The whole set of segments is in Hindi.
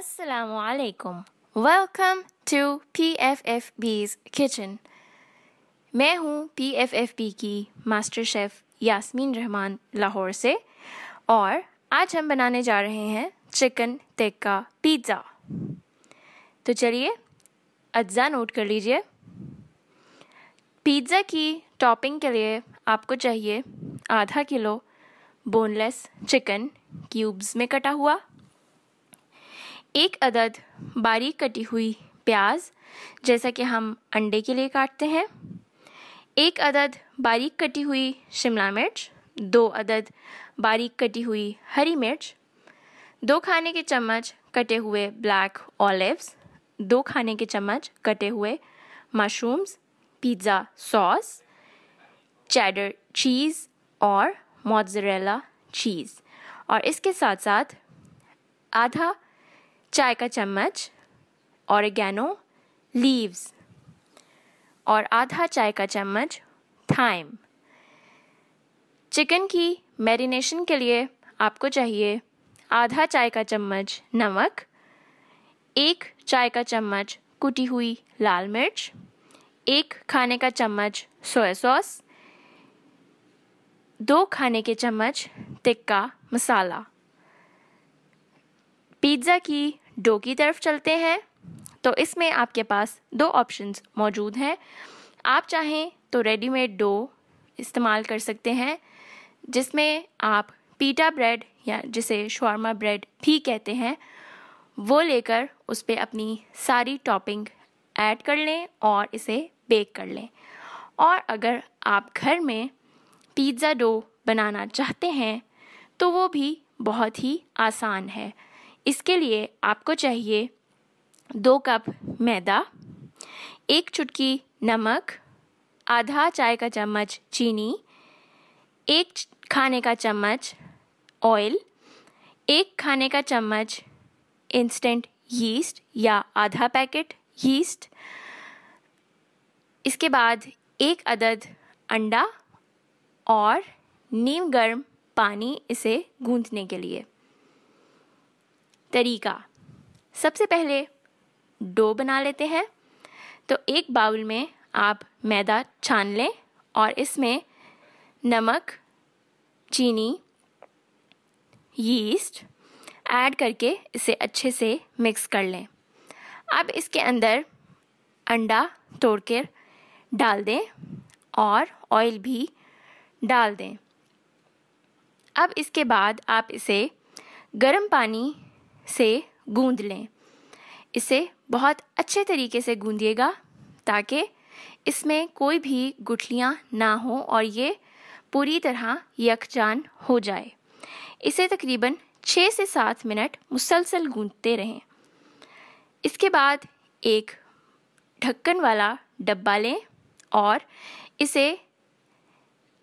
Assalamu alaikum. Welcome to PFFB's Kitchen. मैं हूँ PFFB की मास्टर शेफ़ यास्मीन रहमान लाहौर से और आज हम बनाने जा रहे हैं चिकन टिक्का पिज़्ज़ा तो चलिए अज्जा नोट कर लीजिए पिज़्ज़ा की टॉपिंग के लिए आपको चाहिए आधा किलो बोनलेस चिकन क्यूब्स में कटा हुआ एक अदद बारीक कटी हुई प्याज जैसा कि हम अंडे के लिए काटते हैं एक अदद बारीक कटी हुई शिमला मिर्च दो अदद बारीक कटी हुई हरी मिर्च दो खाने के चम्मच कटे हुए ब्लैक ऑलिव्स दो खाने के चम्मच कटे हुए mushrooms pizza sauce cheddar cheese और मोजरेला चीज़ और इसके साथ साथ आधा चाय का चम्मच औरगैनो लीव्स और आधा चाय का चम्मच थाइम चिकन की मैरिनेशन के लिए आपको चाहिए आधा चाय का चम्मच नमक एक चाय का चम्मच कुटी हुई लाल मिर्च एक खाने का चम्मच सोया सॉस दो खाने के चम्मच टिक्का मसाला पिज्ज़ा की डो की तरफ चलते हैं तो इसमें आपके पास दो ऑप्शंस मौजूद हैं आप चाहें तो रेडीमेड डो इस्तेमाल कर सकते हैं जिसमें आप पीटा ब्रेड या जिसे शॉर्मा ब्रेड भी कहते हैं वो लेकर उस पर अपनी सारी टॉपिंग ऐड कर लें और इसे बेक कर लें और अगर आप घर में पिज़्ज़ा डो बनाना चाहते हैं तो वो भी बहुत ही आसान है इसके लिए आपको चाहिए दो कप मैदा एक चुटकी नमक आधा चाय का चम्मच चीनी एक खाने का चम्मच ऑयल एक खाने का चम्मच इंस्टेंट यीस्ट या आधा पैकेट यीस्ट इसके बाद एक अदद अंडा और नीम गर्म पानी इसे गूंथने के लिए तरीका सबसे पहले डो बना लेते हैं तो एक बाउल में आप मैदा छान लें और इसमें नमक चीनी यीस्ट ऐड करके इसे अच्छे से मिक्स कर लें अब इसके अंदर अंडा तोड़ कर डाल दें और ऑयल भी डाल दें अब इसके बाद आप इसे गर्म पानी से गूंद लें इसे बहुत अच्छे तरीके से गूंदिएगा ताकि इसमें कोई भी गुठलियाँ ना हो और ये पूरी तरह यकजान हो जाए इसे तकरीबन छः से सात मिनट मुसलसल गूंदते रहें इसके बाद एक ढक्कन वाला डब्बा लें और इसे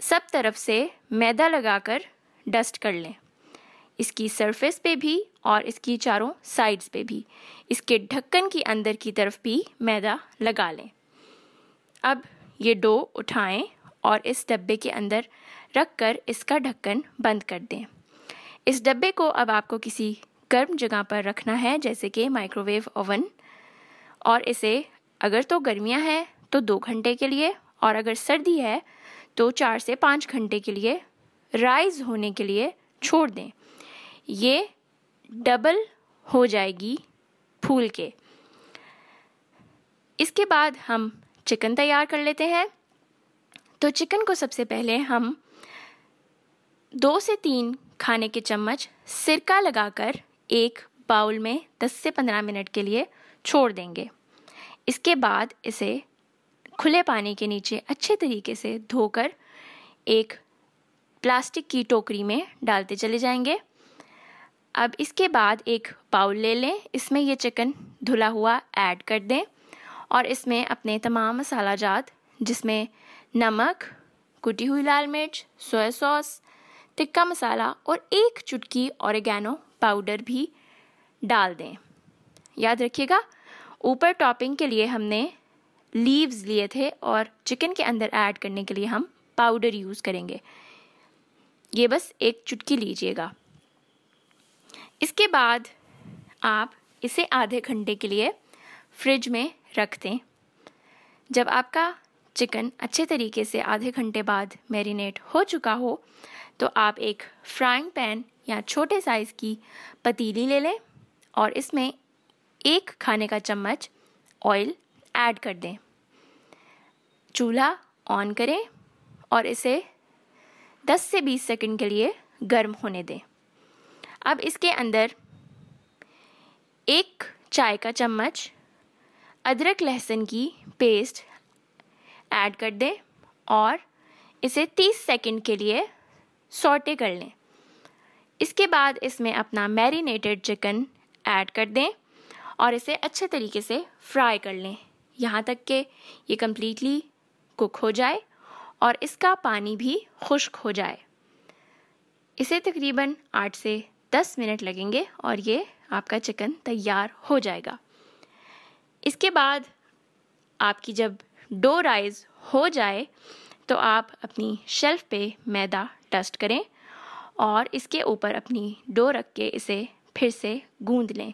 सब तरफ से मैदा लगाकर डस्ट कर लें इसकी सरफेस पे भी और इसकी चारों साइड्स पे भी इसके ढक्कन की अंदर की तरफ भी मैदा लगा लें अब ये डो उठाएं और इस डब्बे के अंदर रख कर इसका ढक्कन बंद कर दें इस डब्बे को अब आपको किसी गर्म जगह पर रखना है जैसे कि माइक्रोवेव ओवन और इसे अगर तो गर्मियाँ हैं तो दो घंटे के लिए और अगर सर्दी है तो चार से पाँच घंटे के लिए राइज होने के लिए छोड़ दें ये डबल हो जाएगी फूल के इसके बाद हम चिकन तैयार कर लेते हैं तो चिकन को सबसे पहले हम दो से तीन खाने के चम्मच सिरका लगाकर एक बाउल में 10 से 15 मिनट के लिए छोड़ देंगे इसके बाद इसे खुले पानी के नीचे अच्छे तरीके से धोकर एक प्लास्टिक की टोकरी में डालते चले जाएंगे अब इसके बाद एक बाउल ले लें इसमें ये चिकन धुला हुआ ऐड कर दें और इसमें अपने तमाम मसाला जात जिसमें नमक कुटी हुई लाल मिर्च सोया सॉस टिक्का मसाला और एक चुटकी औरगैनो पाउडर भी डाल दें याद रखिएगा ऊपर टॉपिंग के लिए हमने लीव्स लिए थे और चिकन के अंदर ऐड करने के लिए हम पाउडर यूज़ करेंगे ये बस एक चुटकी लीजिएगा इसके बाद आप इसे आधे घंटे के लिए फ्रिज में रख दें जब आपका चिकन अच्छे तरीके से आधे घंटे बाद मैरिनेट हो चुका हो तो आप एक फ्राइंग पैन या छोटे साइज़ की पतीली ले लें और इसमें एक खाने का चम्मच ऑयल ऐड कर दें चूल्हा ऑन करें और इसे 10 से 20 सेकंड के लिए गर्म होने दें अब इसके अंदर एक चाय का चम्मच अदरक लहसुन की पेस्ट ऐड कर दें और इसे 30 सेकंड के लिए सोटे कर लें इसके बाद इसमें अपना मैरिनेटेड चिकन ऐड कर दें और इसे अच्छे तरीके से फ्राई कर लें यहाँ तक कि ये कम्प्लीटली कुक हो जाए और इसका पानी भी खुश्क हो जाए इसे तकरीबन आठ से दस मिनट लगेंगे और ये आपका चिकन तैयार हो जाएगा इसके बाद आपकी जब डो राइज हो जाए तो आप अपनी शेल्फ पे मैदा डस्ट करें और इसके ऊपर अपनी डो रख के इसे फिर से गूंद लें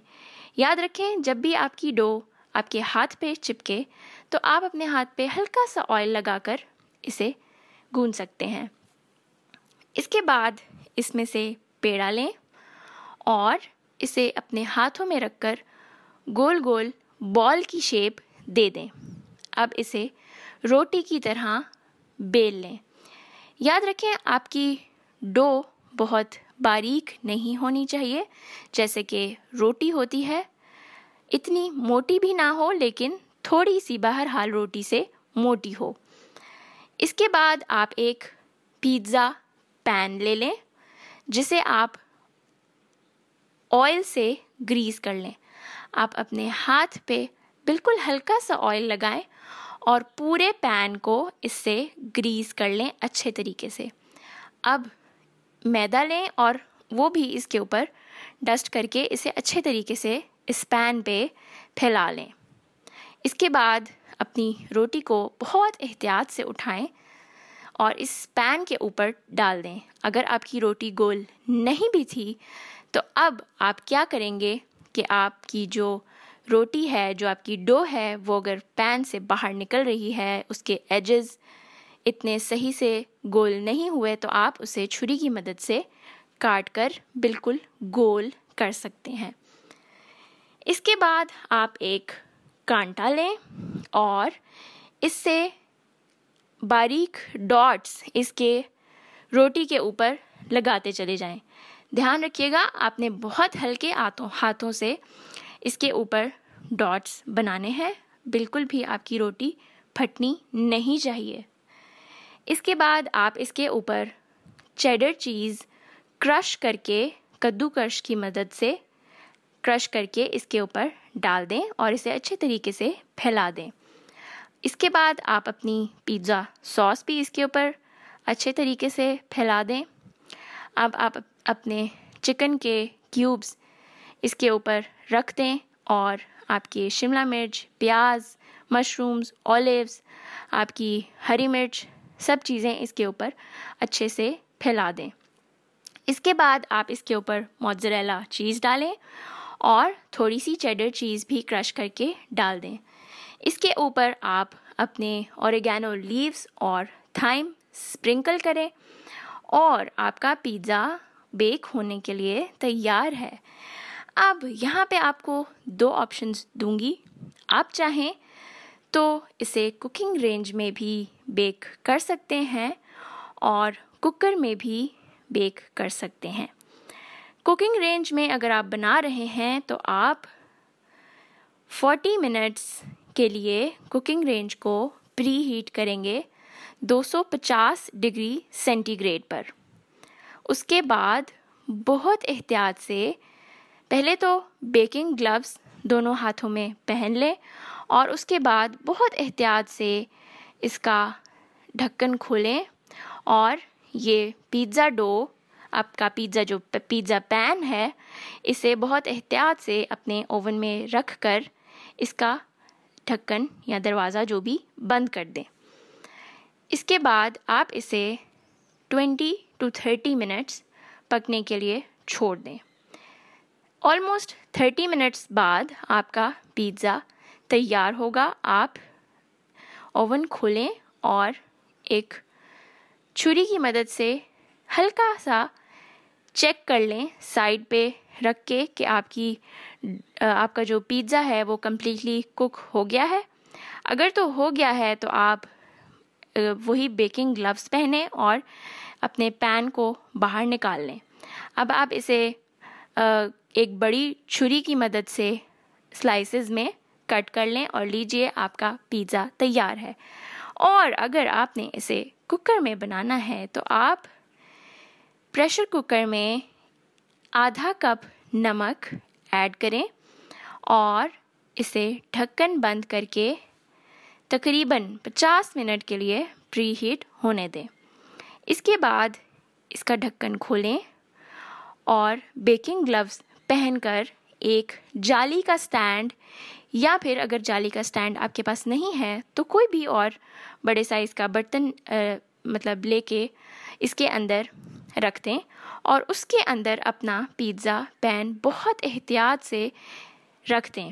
याद रखें जब भी आपकी डो आपके हाथ पे चिपके तो आप अपने हाथ पे हल्का सा ऑयल लगाकर इसे गूंद सकते हैं इसके बाद इसमें से पेड़ा लें और इसे अपने हाथों में रखकर गोल गोल बॉल की शेप दे दें अब इसे रोटी की तरह बेल लें याद रखें आपकी डो बहुत बारीक नहीं होनी चाहिए जैसे कि रोटी होती है इतनी मोटी भी ना हो लेकिन थोड़ी सी बहरहाल रोटी से मोटी हो इसके बाद आप एक पिज़्ज़ा पैन ले लें जिसे आप ऑयल से ग्रीस कर लें आप अपने हाथ पे बिल्कुल हल्का सा ऑयल लगाएं और पूरे पैन को इससे ग्रीस कर लें अच्छे तरीके से अब मैदा लें और वो भी इसके ऊपर डस्ट करके इसे अच्छे तरीके से इस पैन पे फैला लें इसके बाद अपनी रोटी को बहुत एहतियात से उठाएं और इस पैन के ऊपर डाल दें अगर आपकी रोटी गोल नहीं भी थी तो अब आप क्या करेंगे कि आपकी जो रोटी है जो आपकी डो है वो अगर पैन से बाहर निकल रही है उसके एजेस इतने सही से गोल नहीं हुए तो आप उसे छुरी की मदद से काट कर बिल्कुल गोल कर सकते हैं इसके बाद आप एक कांटा लें और इससे बारीक डॉट्स इसके रोटी के ऊपर लगाते चले जाएं ध्यान रखिएगा आपने बहुत हल्के हाथों हाथों से इसके ऊपर डॉट्स बनाने हैं बिल्कुल भी आपकी रोटी फटनी नहीं चाहिए इसके बाद आप इसके ऊपर चेडर चीज़ क्रश करके कद्दूकश की मदद से क्रश करके इसके ऊपर डाल दें और इसे अच्छे तरीके से फैला दें इसके बाद आप अपनी पिज़्ज़ा सॉस भी इसके ऊपर अच्छे तरीके से फैला दें अब आप अपने चिकन के क्यूब्स इसके ऊपर रख दें और आपके शिमला मिर्च प्याज मशरूम्स ऑलिव्स आपकी हरी मिर्च सब चीज़ें इसके ऊपर अच्छे से फैला दें इसके बाद आप इसके ऊपर मोजरेला चीज़ डालें और थोड़ी सी चेडर चीज़ भी क्रश करके डाल दें इसके ऊपर आप अपने औरगैनो लीव्स और थाइम स्प्रिंकल करें और आपका पिज़्ज़ा बेक होने के लिए तैयार है अब यहाँ पे आपको दो ऑप्शंस दूंगी आप चाहें तो इसे कुकिंग रेंज में भी बेक कर सकते हैं और कुकर में भी बेक कर सकते हैं कुकिंग रेंज में अगर आप बना रहे हैं तो आप 40 मिनट्स के लिए कुकिंग रेंज को प्री हीट करेंगे 250 डिग्री सेंटीग्रेड पर उसके बाद बहुत एहतियात से पहले तो बेकिंग ग्लव्स दोनों हाथों में पहन लें और उसके बाद बहुत एहतियात से इसका ढक्कन खोलें और ये पिज़्ज़ा डो आपका पिज़्ज़ा जो पिज़्ज़ा पैन है इसे बहुत एहतियात से अपने ओवन में रख कर इसका ढक्कन या दरवाज़ा जो भी बंद कर दें इसके बाद आप इसे 20 टू थर्टी मिनट्स पकने के लिए छोड़ दें ऑलमोस्ट थर्टी मिनट्स बाद आपका पिज़्ज़ा तैयार होगा आप ओवन खोलें और एक छुरी की मदद से हल्का सा चेक कर लें साइड पे रख के कि आपकी आपका जो पिज़्ज़ा है वो कम्प्लीटली कुक हो गया है अगर तो हो गया है तो आप वही बेकिंग ग्लव्स पहने और अपने पैन को बाहर निकाल लें अब आप इसे एक बड़ी छुरी की मदद से स्लाइसेस में कट कर लें और लीजिए आपका पिज़्ज़ा तैयार है और अगर आपने इसे कुकर में बनाना है तो आप प्रेशर कुकर में आधा कप नमक ऐड करें और इसे ढक्कन बंद करके तकरीबन 50 मिनट के लिए प्री हीट होने दें इसके बाद इसका ढक्कन खोलें और बेकिंग ग्लव्स पहनकर एक जाली का स्टैंड या फिर अगर जाली का स्टैंड आपके पास नहीं है तो कोई भी और बड़े साइज़ का बर्तन मतलब लेके इसके अंदर रख दें और उसके अंदर अपना पिज़्ज़ा पैन बहुत एहतियात से रख दें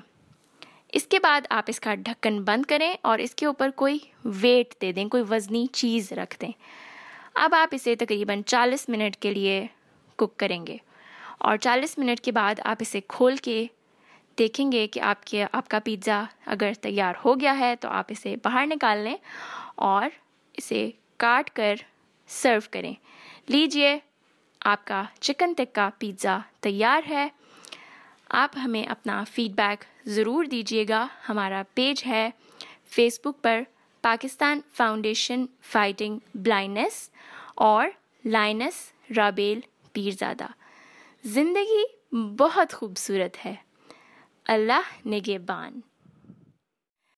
इसके बाद आप इसका ढक्कन बंद करें और इसके ऊपर कोई वेट दे दें कोई वज़नी चीज़ रख दें अब आप इसे तकरीबन 40 मिनट के लिए कुक करेंगे और 40 मिनट के बाद आप इसे खोल के देखेंगे कि आपके आपका पिज़्ज़ा अगर तैयार हो गया है तो आप इसे बाहर निकाल लें और इसे काट कर सर्व करें लीजिए आपका चिकन टिक्का पिज़्ज़ा तैयार है आप हमें अपना फ़ीडबैक ज़रूर दीजिएगा हमारा पेज है फेसबुक पर पाकिस्तान फाउंडेशन फाइटिंग ब्लाइंडनेस और लाइनस राबेल पीरजादा ज़िंदगी बहुत खूबसूरत है अल्लाह निगेबान